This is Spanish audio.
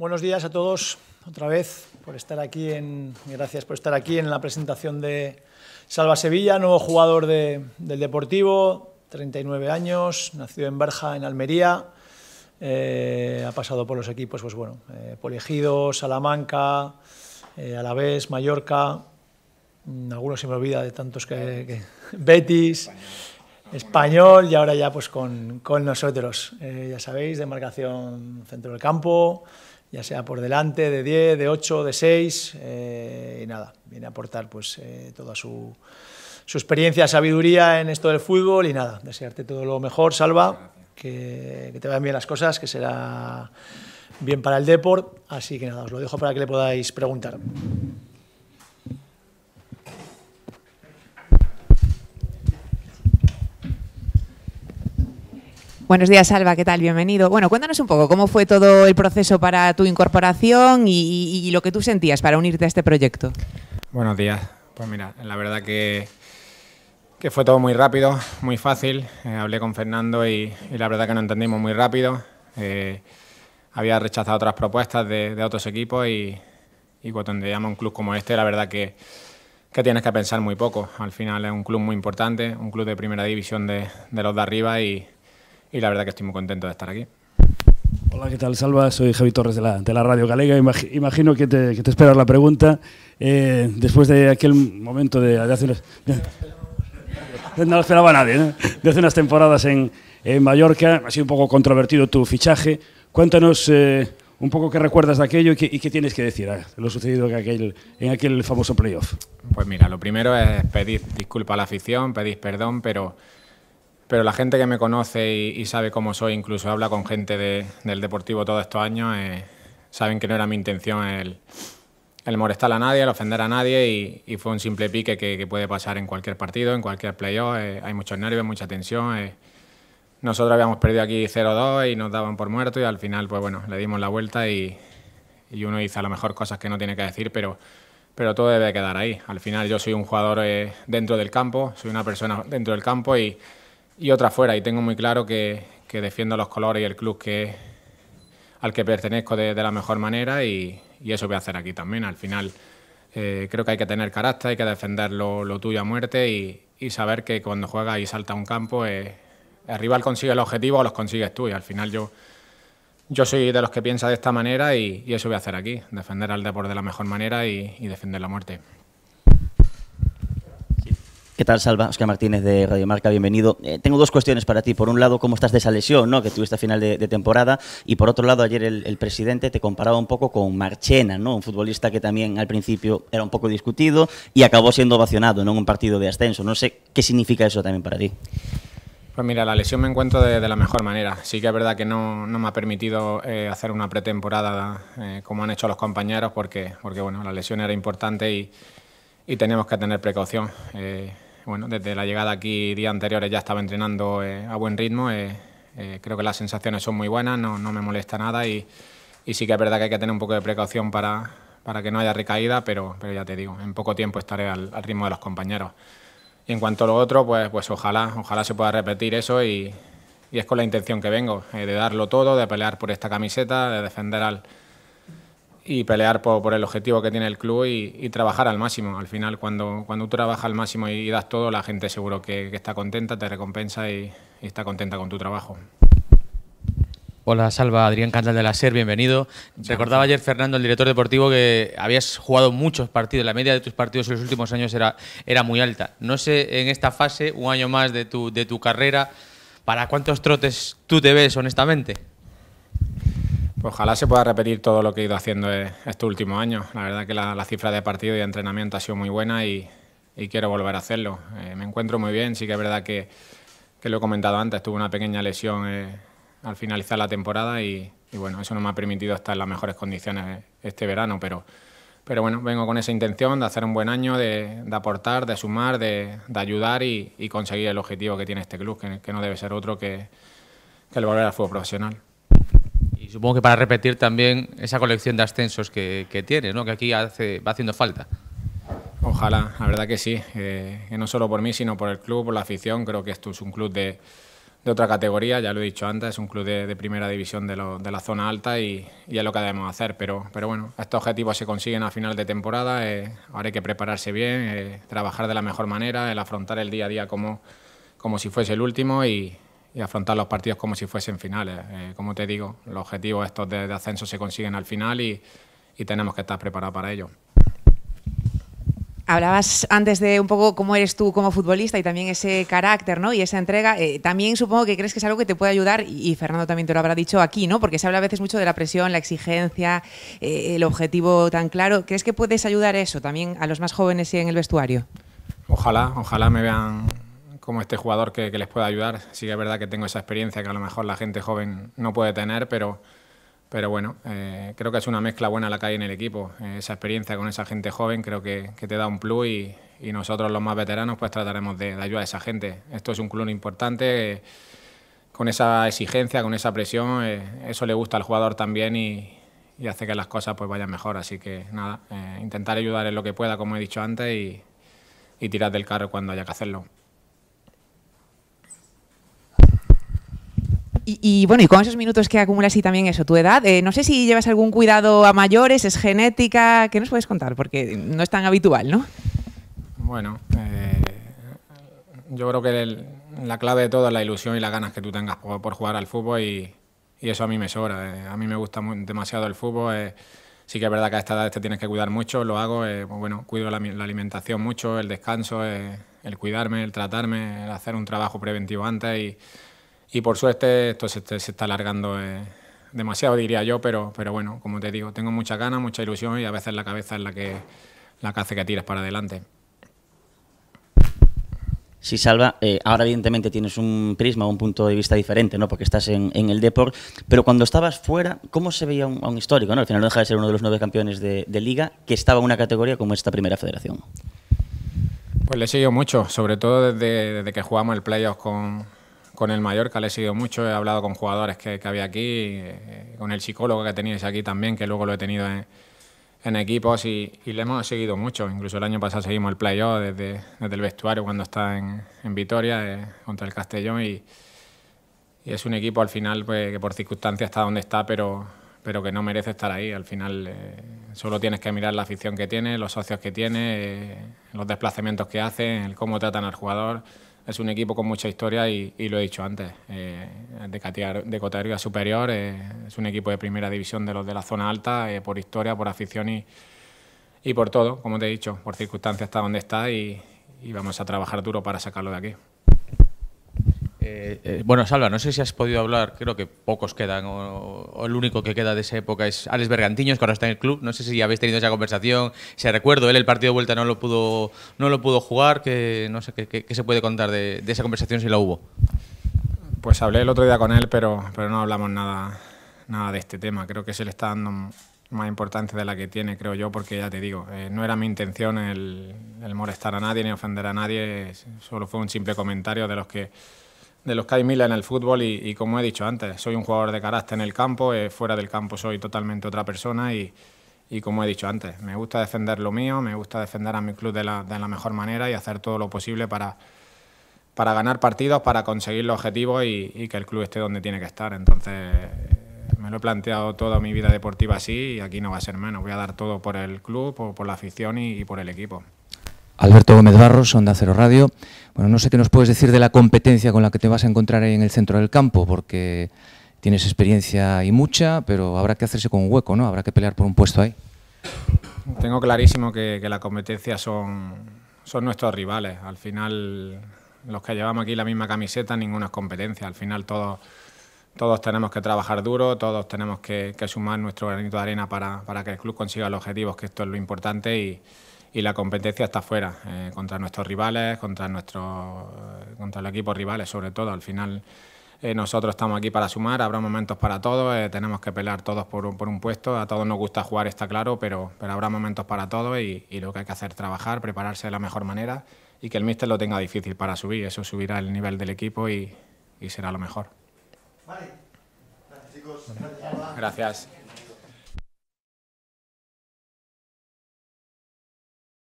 Buenos días a todos, otra vez, por estar aquí en, gracias por estar aquí en la presentación de Salva Sevilla, nuevo jugador del Deportivo, 39 años, nacido en Berja, en Almería, eh, ha pasado por los equipos, pues bueno, eh, Salamanca, eh, Alavés, Mallorca, mm, algunos se me olvida de tantos que, Betis, Español y ahora ya pues con, con nosotros, eh, ya sabéis, demarcación centro del campo, ya sea por delante, de 10, de 8, de 6, eh, y nada, viene a aportar pues eh, toda su, experiencia, sabiduría en esto del fútbol y nada, desearte todo lo mejor, Salva, que, que te vayan bien las cosas, que será bien para el deporte, así que nada, os lo dejo para que le podáis preguntar. Buenos días, Alba, ¿qué tal? Bienvenido. Bueno, cuéntanos un poco cómo fue todo el proceso para tu incorporación y, lo que tú sentías para unirte a este proyecto. Buenos días. Pues mira, la verdad que, que fue todo muy rápido, muy fácil. Eh, hablé con Fernando y, la verdad que nos entendimos muy rápido. Eh, había rechazado otras propuestas de, otros equipos y, cuando te llama un club como este, la verdad que, que, tienes que pensar muy poco. Al final es un club muy importante, un club de primera división de, de los de arriba y, y la verdad que estoy muy contento de estar aquí. Hola, ¿qué tal, Salva? Soy Javi Torres de la, la Radio Galega. Imagino que te, que te esperas la pregunta. Eh, después de aquel momento de, no lo esperaba nadie, ¿no? de unas temporadas en, en, Mallorca, ha sido un poco controvertido tu fichaje. Cuéntanos eh, un poco qué recuerdas de aquello y qué, qué tienes que decir ...de lo sucedido en aquel, en aquel famoso playoff. Pues mira, lo primero es pedir disculpas a la afición, pedir perdón, pero pero la gente que me conoce y, sabe cómo soy, incluso habla con gente del Deportivo todos estos años, eh, saben que no era mi intención el, el, molestar a nadie, el ofender a nadie y, y fue un simple pique que, puede pasar en cualquier partido, en cualquier playoff, eh, hay muchos nervios, mucha tensión. Eh. nosotros habíamos perdido aquí 0-2 y nos daban por muerto y al final, pues bueno, le dimos la vuelta y, y uno hizo a lo mejor cosas que no tiene que decir, pero, pero todo debe quedar ahí. Al final yo soy un jugador dentro del campo, soy una persona dentro del campo y y otra fuera. Y tengo muy claro que, defiendo los colores y el club que, al que pertenezco de, la mejor manera y, eso voy a hacer aquí también. Al final eh, creo que hay que tener carácter, hay que defender lo, tuyo a muerte y, saber que cuando juegas y salta un campo, eh, el rival consigue el objetivo o los consigues tú. Y al final yo, yo soy de los que piensa de esta manera y, y eso voy a hacer aquí, defender al deporte de la mejor manera y defender la muerte. ¿Qué tal, Salva? Oscar Martínez de Radio Marca, bienvenido. Eh, tengo dos cuestiones para ti. Por un lado, ¿cómo estás de esa lesión ¿no? que tuviste a final de, temporada? Y por otro lado, ayer el, presidente te comparaba un poco con Marchena, ¿no? un futbolista que también al principio era un poco discutido y acabó siendo ovacionado en un partido de ascenso. No sé qué significa eso también para ti. Pues mira, la lesión me encuentro de, la mejor manera. Sí que es verdad que no, no me ha permitido eh, hacer una pretemporada eh, como han hecho los compañeros porque, porque bueno, la lesión era importante y, y teníamos que tener precaución bueno, desde la llegada aquí día anterior ya estaba entrenando eh, a buen ritmo. Eh, eh, creo que las sensaciones son muy buenas, no, no me molesta nada y, sí que es verdad que hay que tener un poco de precaución para, para que no haya recaída, pero, pero ya te digo, en poco tiempo estaré al, ritmo de los compañeros. en cuanto a lo otro, pues, pues ojalá, ojalá se pueda repetir eso y, es con la intención que vengo, de darlo todo, de pelear por esta camiseta, de defender al, y pelear por, el objetivo que tiene el club y, trabajar al máximo. Al final, cuando, cuando tú trabajas al máximo y, das todo, la gente seguro que, está contenta, te recompensa y, está contenta con tu trabajo. Hola, Salva, Adrián Cantal de la SER, bienvenido. Recordaba ayer, Fernando, el director deportivo, que habías jugado muchos partidos, la media de tus partidos en los últimos años era, era muy alta. No sé, en esta fase, un año más de tu, de tu carrera, ¿para cuántos trotes tú te ves, honestamente? Ojalá se pueda repetir todo lo que he ido haciendo eh, estos últimos años. La verdad que la, cifra de partido y de entrenamiento ha sido muy buena y, quiero volver a hacerlo. Eh, me encuentro muy bien, sí que es verdad que, lo he comentado antes, tuve una pequeña lesión eh, al finalizar la temporada y, bueno, eso no me ha permitido estar en las mejores condiciones este verano, pero, pero bueno, vengo con esa intención de hacer un buen año, de, aportar, de sumar, de, ayudar y, conseguir el objetivo que tiene este club, que, que no debe ser otro que, que el volver al fútbol profesional supongo que para repetir también esa colección de ascensos que, que tiene, ¿no? que aquí hace, va haciendo falta. Ojalá, la verdad que sí, eh, no solo por mí, sino por el club, por la afición, creo que esto es un club de, de otra categoría, ya lo he dicho antes, es un club de, primera división de, la zona alta y, es lo que debemos hacer, pero, pero bueno, estos objetivos se consiguen a final de temporada, eh, ahora hay que prepararse bien, eh, trabajar de la mejor manera, el afrontar el día a día como, como si fuese el último y, y afrontar los partidos como si fuesen finales. Eh, como te digo, los objetivos estos de, ascenso se consiguen al final y, y tenemos que estar preparados para ello. Hablabas antes de un poco cómo eres tú como futbolista y también ese carácter ¿no? y esa entrega. Eh, también supongo que crees que es algo que te puede ayudar, y Fernando también te lo habrá dicho aquí, ¿no? porque se habla a veces mucho de la presión, la exigencia, eh, el objetivo tan claro. ¿Crees que puedes ayudar eso también a los más jóvenes y en el vestuario? Ojalá, ojalá me vean como este jugador que, les pueda ayudar. Sí que es verdad que tengo esa experiencia que a lo mejor la gente joven no puede tener, pero, pero bueno, eh, creo que es una mezcla buena la que hay en el equipo. Eh, esa experiencia con esa gente joven creo que, te da un plus y, nosotros los más veteranos pues trataremos de, ayudar a esa gente. Esto es un club importante, eh, con esa exigencia, con esa presión, eso le gusta al jugador también y, y, hace que las cosas pues vayan mejor. Así que nada, intentar ayudar en lo que pueda, como he dicho antes, y, y tirar del carro cuando haya que hacerlo. Y, bueno, y con esos minutos que acumulas y también eso, tu edad, eh, no sé si llevas algún cuidado a mayores, es genética, ¿qué nos puedes contar? Porque no es tan habitual, ¿no? Bueno, eh, yo creo que la clave de todo es la ilusión y las ganas que tú tengas por, jugar al fútbol y, y, eso a mí me sobra. Eh, a mí me gusta demasiado el fútbol. sí que es verdad que a esta edad te tienes que cuidar mucho, lo hago, pues bueno, cuido la, la, alimentación mucho, el descanso, el cuidarme, el tratarme, el hacer un trabajo preventivo antes y y por suerte esto se, está alargando eh, demasiado, diría yo, pero, pero bueno, como te digo, tengo mucha gana, mucha ilusión y a veces la cabeza es la que, la que hace que tiras para adelante. Sí, Salva, eh, ahora evidentemente tienes un prisma, un punto de vista diferente, ¿no? Porque estás en, el deporte pero cuando estabas fuera, ¿cómo se veía un, un histórico, Al final no deja de ser uno de los nueve campeones de, liga que estaba en una categoría como esta primera federación. Pues le he seguido mucho, sobre todo desde, desde que jugamos el playoff con, con el Mallorca le he seguido mucho, he hablado con jugadores que, había aquí, eh, con el psicólogo que teníais aquí también, que luego lo he tenido en, equipos y, le hemos seguido mucho. Incluso el año pasado seguimos el playoff desde, desde el vestuario cuando está en, en Vitoria eh, contra el Castellón y, es un equipo al final pues, que por circunstancias está donde está, pero, pero que no merece estar ahí. Al final eh, solo tienes que mirar la afición que tiene, los socios que tiene, los desplazamientos que hace, el cómo tratan al jugador es un equipo con mucha historia y, lo he dicho antes, eh, de, categoría, de, superior, eh, es un equipo de primera división de los de la zona alta, eh, por historia, por afición y, por todo, como te he dicho, por circunstancias está donde está y vamos a trabajar duro para sacarlo de aquí. Eh, eh, bueno, Salva, no sé si has podido hablar, creo que pocos quedan, o, el único que queda de esa época es Alex Bergantiños, cuando está en el club. No sé si habéis tenido esa conversación, si recuerdo, él el partido de vuelta no lo pudo, no lo pudo jugar, que no sé qué, se puede contar de, esa conversación si la hubo. Pues hablé el otro día con él, pero, pero no hablamos nada, nada de este tema. Creo que se le está dando más importancia de la que tiene, creo yo, porque ya te digo, eh, no era mi intención el molestar a nadie ni ofender a nadie, solo fue un simple comentario de los que de los que hay mil en el fútbol y, como he dicho antes, soy un jugador de carácter en el campo, eh, fuera del campo soy totalmente otra persona y, como he dicho antes, me gusta defender lo mío, me gusta defender a mi club de la, mejor manera y hacer todo lo posible para, para ganar partidos, para conseguir los objetivos y, que el club esté donde tiene que estar. Entonces me lo he planteado toda mi vida deportiva así y aquí no va a ser menos, voy a dar todo por el club, por la afición y por el equipo. Alberto Gómez Barros, Onda Cero Radio. Bueno, no sé qué nos puedes decir de la competencia con la que te vas a encontrar ahí en el centro del campo, porque tienes experiencia y mucha, pero habrá que hacerse con un hueco, ¿no? Habrá que pelear por un puesto ahí. Tengo clarísimo que, la competencia son, son nuestros rivales. Al final, los que llevamos aquí la misma camiseta, ninguna es competencia. Al final, todos, todos tenemos que trabajar duro, todos tenemos que, que sumar nuestro granito de arena para, para que el club consiga los objetivos, que esto es lo importante y y la competencia está fuera, eh, contra nuestros rivales, contra, nuestros, eh, contra los equipos rivales sobre todo. Al final eh, nosotros estamos aquí para sumar, habrá momentos para todos, tenemos que pelear todos por un, por un puesto, a todos nos gusta jugar, está claro, pero, pero habrá momentos para todos y, lo que hay que hacer es trabajar, prepararse de la mejor manera y que el míster lo tenga difícil para subir, eso subirá el nivel del equipo y, será lo mejor. Vale. Gracias.